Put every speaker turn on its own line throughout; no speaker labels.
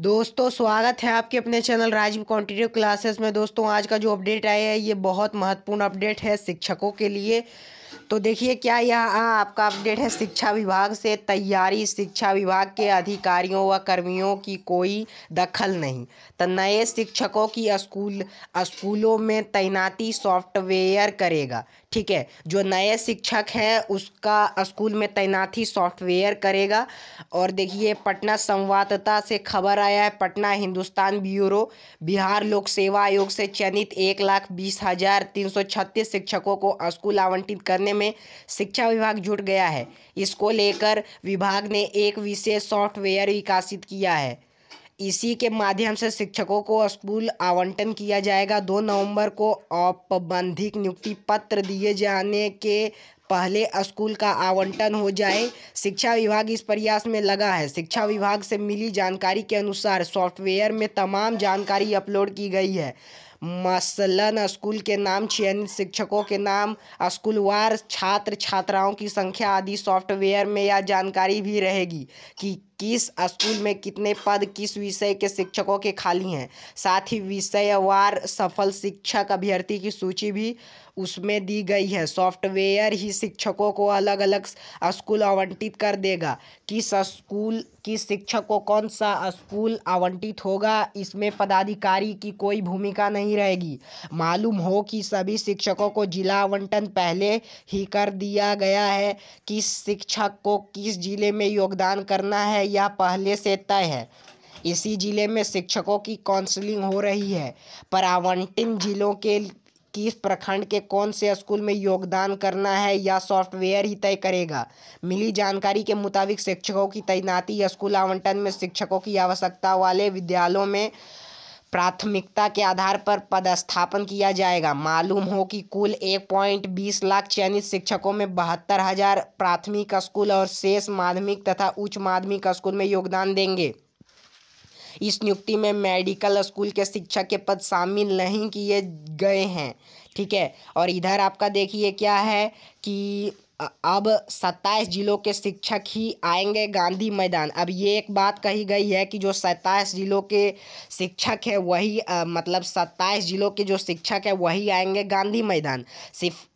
दोस्तों स्वागत है आपके अपने चैनल राजीव कॉन्टिन्यू क्लासेस में दोस्तों आज का जो अपडेट आया है ये बहुत महत्वपूर्ण अपडेट है शिक्षकों के लिए तो देखिए क्या यह हाँ, आपका अपडेट है शिक्षा विभाग से तैयारी शिक्षा विभाग के अधिकारियों व कर्मियों की कोई दखल नहीं तो नए शिक्षकों की स्कूल स्कूलों में तैनाती सॉफ्टवेयर करेगा ठीक है जो नए शिक्षक हैं उसका स्कूल में तैनाती सॉफ्टवेयर करेगा और देखिए पटना संवाददाता से खबर आया है पटना हिंदुस्तान ब्यूरो बिहार लोक सेवा आयोग से चयनित एक लाख बीस हज़ार तीन सौ छत्तीस शिक्षकों को स्कूल आवंटित करने में में शिक्षा विभाग जुट गया है इसको लेकर विभाग ने एक विशेष सॉफ्टवेयर विकसित किया है इसी के माध्यम से शिक्षकों को स्कूल आवंटन किया जाएगा दो नवंबर को औपबंधिक नियुक्ति पत्र दिए जाने के पहले स्कूल का आवंटन हो जाए शिक्षा विभाग इस प्रयास में लगा है शिक्षा विभाग से मिली जानकारी के अनुसार सॉफ्टवेयर में तमाम जानकारी अपलोड की गई है मसलन स्कूल के नाम चयनित शिक्षकों के नाम स्कूलवार छात्र छात्राओं की संख्या आदि सॉफ्टवेयर में यह जानकारी भी रहेगी कि किस स्कूल में कितने पद किस विषय के शिक्षकों के खाली हैं साथ ही विषयवार सफल शिक्षक अभ्यर्थी की सूची भी उसमें दी गई है सॉफ्टवेयर ही शिक्षकों को अलग अलग स्कूल आवंटित कर देगा किस स्कूल किस शिक्षक को कौन सा स्कूल आवंटित होगा इसमें पदाधिकारी की कोई भूमिका नहीं रहेगी मालूम हो कि सभी शिक्षकों को जिला आवंटन पहले ही कर दिया गया है किस शिक्षक को किस जिले में योगदान करना है यह पहले से तय है इसी जिले में शिक्षकों की काउंसलिंग हो रही है पर आवंटित जिलों के किस प्रखंड के कौन से स्कूल में योगदान करना है या सॉफ्टवेयर ही तय करेगा मिली जानकारी के मुताबिक शिक्षकों की तैनाती स्कूल आवंटन में शिक्षकों की आवश्यकता वाले विद्यालयों में प्राथमिकता के आधार पर पदस्थापन किया जाएगा मालूम हो कि कुल एक पॉइंट बीस लाख चयनित शिक्षकों में बहत्तर हजार प्राथमिक स्कूल और शेष माध्यमिक तथा उच्च माध्यमिक स्कूल में योगदान देंगे इस नियुक्ति में मेडिकल स्कूल के शिक्षक के पद शामिल नहीं किए गए हैं ठीक है और इधर आपका देखिए क्या है कि अब सत्ताईस जिलों के शिक्षक ही आएंगे गांधी मैदान अब ये एक बात कही गई है कि जो सत्ताईस जिलों के शिक्षक है वही आ, मतलब सत्ताईस जिलों के जो शिक्षक है वही आएंगे गांधी मैदान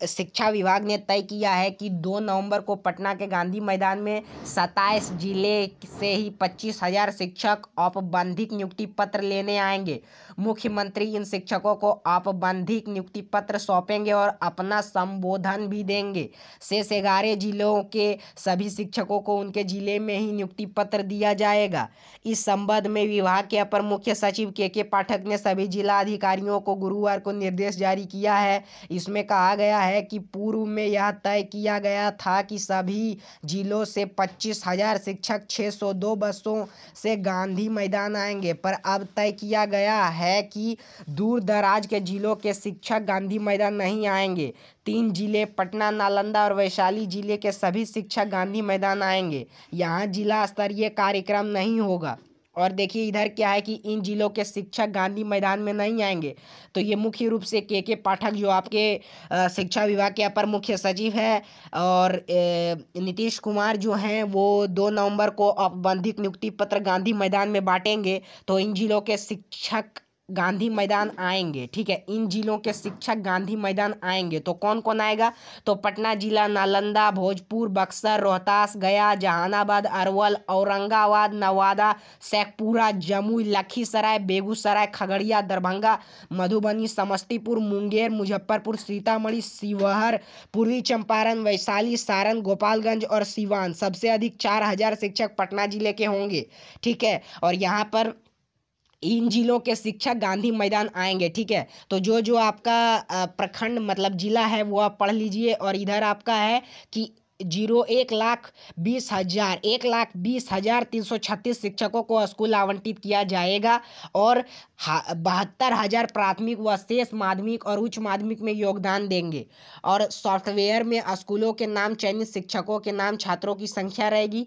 शिक्षा विभाग ने तय किया है कि दो नवंबर को पटना के गांधी मैदान में सत्ताईस जिले से ही पच्चीस हजार शिक्षक औपबंधिक नियुक्ति पत्र लेने आएंगे मुख्यमंत्री इन शिक्षकों को औपबंधिक नियुक्ति पत्र सौंपेंगे और अपना संबोधन भी देंगे से, से ग्यारह जिलों के सभी शिक्षकों को उनके जिले में ही नियुक्ति पत्र दिया जाएगा इस संबंध में विभाग के अपर मुख्य सचिव के के पाठक ने सभी जिला अधिकारियों को गुरुवार को निर्देश जारी किया है इसमें कहा गया है कि पूर्व में यह तय किया गया था कि सभी जिलों से पच्चीस हजार शिक्षक 602 बसों से गांधी मैदान आएंगे पर अब तय किया गया है कि दूर दराज के जिलों के शिक्षक गांधी मैदान नहीं आएंगे तीन जिले पटना नालंदा और वैशाली जिले के सभी शिक्षक गांधी मैदान आएंगे यहाँ जिला स्तरीय कार्यक्रम नहीं होगा और देखिए इधर क्या है कि इन जिलों के शिक्षक गांधी मैदान में नहीं आएंगे तो ये मुख्य रूप से के के पाठक जो आपके शिक्षा विभाग के अपर मुख्य सचिव हैं और नीतीश कुमार जो हैं वो दो नवंबर को औपबंधिक नियुक्ति पत्र गांधी मैदान में बांटेंगे तो इन जिलों के शिक्षक गांधी मैदान आएंगे ठीक है इन जिलों के शिक्षक गांधी मैदान आएंगे तो कौन कौन आएगा तो पटना जिला नालंदा भोजपुर बक्सर रोहतास गया जहानाबाद अरवल औरंगाबाद नवादा शेखपुरा जमुई लखीसराय बेगूसराय खगड़िया दरभंगा मधुबनी समस्तीपुर मुंगेर मुजफ्फरपुर सीतामढ़ी शिवहर पूर्वी चंपारण वैशाली सारण गोपालगंज और सिवान सबसे अधिक चार हजार शिक्षक पटना जिले के होंगे ठीक है और यहाँ पर इन जिलों के शिक्षक गांधी मैदान आएंगे ठीक है तो जो जो आपका प्रखंड मतलब जिला है वो आप पढ़ लीजिए और इधर आपका है कि जीरो एक लाख बीस हज़ार एक लाख बीस हज़ार तीन सौ छत्तीस शिक्षकों को स्कूल आवंटित किया जाएगा और बहत्तर हज़ार प्राथमिक व शेष माध्यमिक और उच्च माध्यमिक में योगदान देंगे और सॉफ्टवेयर में स्कूलों के नाम चयनित शिक्षकों के नाम छात्रों की संख्या रहेगी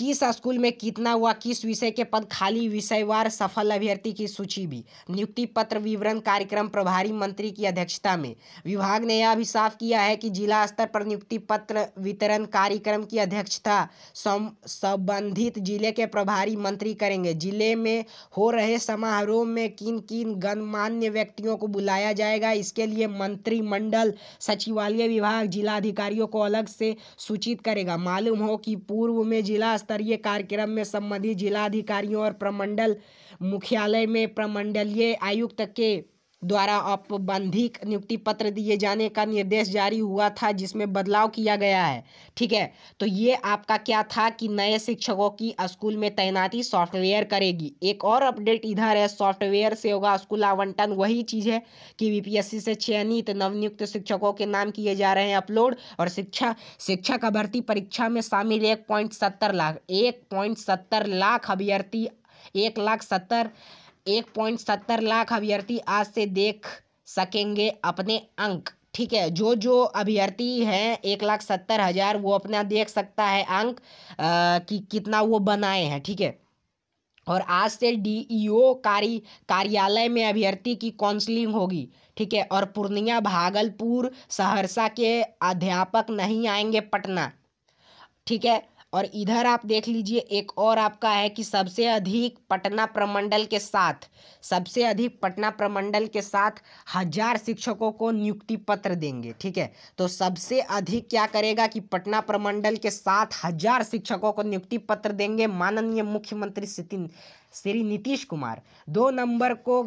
किस स्कूल में कितना हुआ किस विषय के पद खाली विषयवार सफल अभ्यर्थी की सूची भी नियुक्ति पत्र विवरण कार्यक्रम प्रभारी मंत्री की अध्यक्षता में विभाग ने यह भी साफ किया है कि जिला स्तर पर नियुक्ति पत्र वितरण कार्यक्रम की अध्यक्षता संबंधित जिले के प्रभारी मंत्री करेंगे जिले में हो रहे समारोह में किन किन गणमान्य व्यक्तियों को बुलाया जाएगा इसके लिए मंत्रिमंडल सचिवालय विभाग जिलाधिकारियों को अलग से सूचित करेगा मालूम हो कि पूर्व में जिला स्तरीय कार्यक्रम में संबंधित जिलाधिकारियों और प्रमंडल मुख्यालय में प्रमंडलीय आयुक्त के द्वारा औपबंधिक नियुक्ति पत्र दिए जाने का निर्देश जारी हुआ था जिसमें बदलाव किया गया है ठीक है तो ये आपका क्या था कि नए शिक्षकों की स्कूल में तैनाती सॉफ्टवेयर करेगी एक और अपडेट इधर है सॉफ्टवेयर से होगा स्कूल आवंटन वही चीज़ है कि बीपीएससी से चयनित नवनियुक्त शिक्षकों के नाम किए जा रहे हैं अपलोड और शिक्षा शिक्षक अभ्यर्थी परीक्षा में शामिल एक पॉइंट सत्तर लाख एक पॉइंट सत्तर लाख अभ्यर्थी एक लाख सत्तर एक पॉइंट सत्तर लाख अभ्यर्थी आज से देख सकेंगे अपने अंक ठीक है जो जो अभ्यर्थी हैं एक लाख सत्तर हज़ार वो अपना देख सकता है अंक कि कितना वो बनाए हैं ठीक है और आज से डीईओ कार्य कार्यालय में अभ्यर्थी की काउंसलिंग होगी ठीक है और पूर्णिया भागलपुर सहरसा के अध्यापक नहीं आएंगे पटना ठीक है और इधर आप देख लीजिए एक और आपका है कि सबसे अधिक पटना प्रमंडल के साथ सबसे अधिक पटना प्रमंडल के साथ हजार शिक्षकों को नियुक्ति पत्र देंगे ठीक है तो सबसे अधिक क्या करेगा कि पटना प्रमंडल के साथ हजार शिक्षकों को नियुक्ति पत्र देंगे माननीय मुख्यमंत्री सितिन श्री नीतीश कुमार दो नंबर को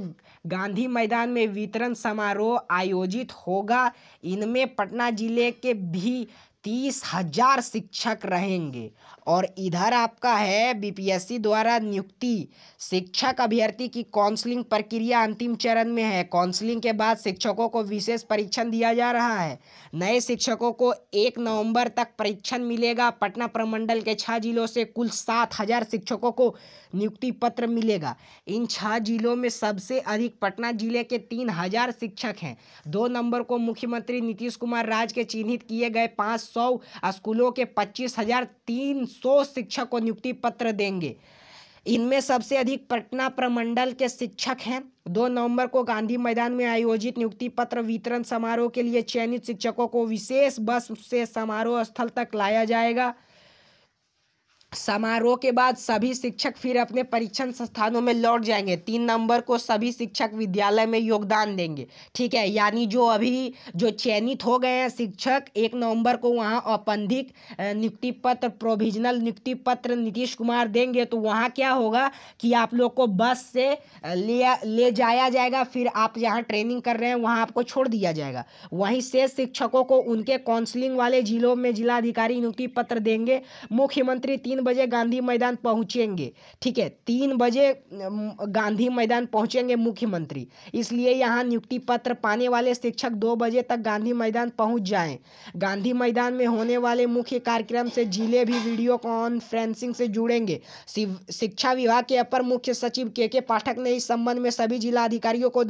गांधी मैदान में वितरण समारोह आयोजित होगा इनमें पटना जिले के भी तीस हजार शिक्षक रहेंगे और इधर आपका है बीपीएससी द्वारा नियुक्ति शिक्षक अभ्यर्थी की काउंसलिंग प्रक्रिया अंतिम चरण में है काउंसलिंग के बाद शिक्षकों को विशेष परीक्षण दिया जा रहा है नए शिक्षकों को एक नवंबर तक परीक्षण मिलेगा पटना प्रमंडल के छः जिलों से कुल सात हजार शिक्षकों को नियुक्ति पत्र मिलेगा इन छः जिलों में सबसे अधिक पटना जिले के तीन हजार शिक्षक हैं दो नंबर को मुख्यमंत्री नीतीश कुमार राज के चिन्हित किए गए पाँच सौ स्कूलों के 25,300 शिक्षक को नियुक्ति पत्र देंगे इनमें सबसे अधिक पटना प्रमंडल के शिक्षक हैं दो नवंबर को गांधी मैदान में आयोजित नियुक्ति पत्र वितरण समारोह के लिए चयनित शिक्षकों को विशेष बस से समारोह स्थल तक लाया जाएगा समारोह के बाद सभी शिक्षक फिर अपने परीक्षण संस्थानों में लौट जाएंगे तीन नंबर को सभी शिक्षक विद्यालय में योगदान देंगे ठीक है यानी जो अभी जो चयनित हो गए हैं शिक्षक एक नवंबर को वहाँ औपंधिक नियुक्ति पत्र प्रोविजनल नियुक्ति पत्र नीतीश कुमार देंगे तो वहाँ क्या होगा कि आप लोग को बस से ले ले जाया जाएगा फिर आप जहाँ ट्रेनिंग कर रहे हैं वहाँ आपको छोड़ दिया जाएगा वहीं से शिक्षकों को उनके काउंसिलिंग वाले जिलों में जिलाधिकारी नियुक्ति पत्र देंगे मुख्यमंत्री तीन बजे गांधी मैदान पहुंचेंगे ठीक है तीन बजे गांधी मैदान पहुंचेंगे मुख्यमंत्री इसलिए यहाँ नियुक्ति पत्र पाने वाले शिक्षक दो बजे तक गांधी मैदान पहुंच जाएं गांधी मैदान में होने वाले मुख्य कार्यक्रम से जिले भी वीडियो कॉन्फ्रेंसिंग से जुड़ेंगे शिक्षा विभाग के अपर मुख्य सचिव के के पाठक ने इस संबंध में सभी जिलाधिकारियों को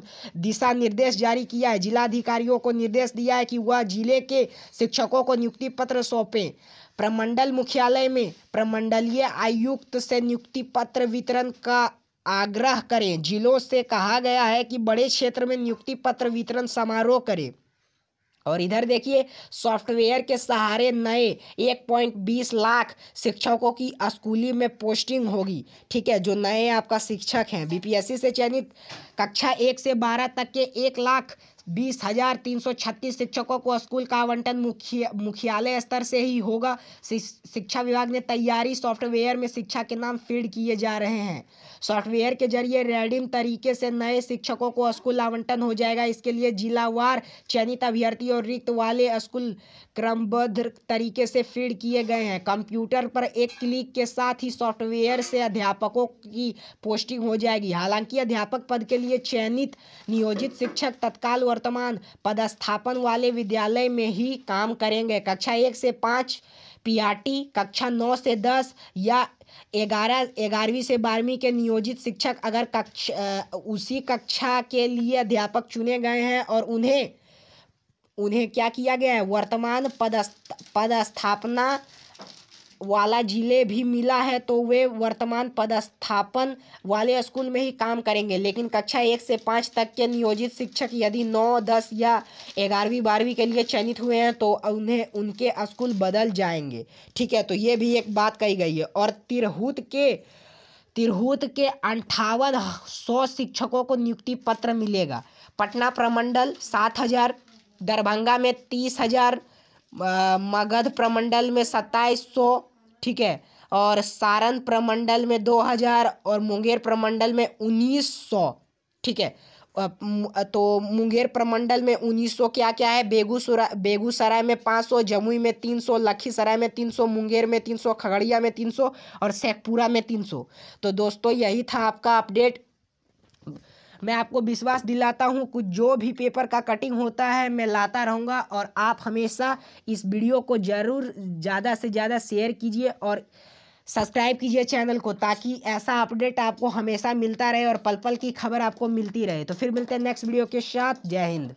दिशा निर्देश जारी किया है जिलाधिकारियों को निर्देश दिया है कि वह जिले के शिक्षकों को नियुक्ति पत्र सौंपें प्रमंडल मुख्यालय में प्रमंडलीय आयुक्त से नियुक्ति पत्र वितरण का आग्रह करें जिलों से कहा गया है कि बड़े क्षेत्र में नियुक्ति पत्र वितरण समारोह करें और इधर देखिए सॉफ्टवेयर के सहारे नए एक पॉइंट बीस लाख शिक्षकों की स्कूली में पोस्टिंग होगी ठीक है जो नए आपका शिक्षक हैं बीपीएससी से चयनित कक्षा एक से बारह तक के एक लाख बीस हजार तीन सौ छत्तीस शिक्षकों को स्कूल का आवंटन मुखिया मुख्यालय स्तर से ही होगा शिक्षा विभाग ने तैयारी सॉफ्टवेयर में शिक्षा के नाम फीड किए जा रहे हैं सॉफ्टवेयर के जरिए रेडिम तरीके से नए शिक्षकों को स्कूल आवंटन हो जाएगा इसके लिए जिलावार चयनित अभ्यर्थी और रिक्त वाले स्कूल क्रमबद्ध तरीके से फीड किए गए हैं कंप्यूटर पर एक क्लिक के साथ ही सॉफ्टवेयर से अध्यापकों की पोस्टिंग हो जाएगी हालांकि अध्यापक पद के लिए चयनित नियोजित शिक्षक तत्काल वर्तमान पदस्थापन वाले विद्यालय में ही काम करेंगे कक्षा एक से पाँच पीआरटी कक्षा नौ से दस या ग्यारह ग्यारहवीं से बारहवीं के नियोजित शिक्षक अगर कक्ष उसी कक्षा के लिए अध्यापक चुने गए हैं और उन्हें उन्हें क्या किया गया है वर्तमान पदस्थ पदस्थापना वाला जिले भी मिला है तो वे वर्तमान पदस्थापन वाले स्कूल में ही काम करेंगे लेकिन कक्षा एक से पाँच तक के नियोजित शिक्षक यदि नौ दस या ग्यारहवीं बारहवीं के लिए चयनित हुए हैं तो उन्हें उनके स्कूल बदल जाएंगे ठीक है तो ये भी एक बात कही गई है और तिरहुत के तिरहुत के अंठावन सौ शिक्षकों को नियुक्ति पत्र मिलेगा पटना प्रमंडल सात हज़ार दरभंगा में तीस हज़ार मगध प्रमंडल में सत्ताईस सौ ठीक है और सारण प्रमंडल में 2000 और मुंगेर प्रमंडल में 1900 ठीक है तो मुंगेर प्रमंडल में 1900 क्या क्या है बेगूसराय बेगूसराय में 500 जमुई में 300 लखीसराय में 300 मुंगेर में 300 खगड़िया में 300 और शेखपुरा में 300 तो दोस्तों यही था आपका अपडेट मैं आपको विश्वास दिलाता हूँ कुछ जो भी पेपर का कटिंग होता है मैं लाता रहूँगा और आप हमेशा इस वीडियो को ज़रूर ज़्यादा से ज़्यादा शेयर कीजिए और सब्सक्राइब कीजिए चैनल को ताकि ऐसा अपडेट आपको हमेशा मिलता रहे और पल पल की खबर आपको मिलती रहे तो फिर मिलते हैं नेक्स्ट वीडियो के साथ जय हिंद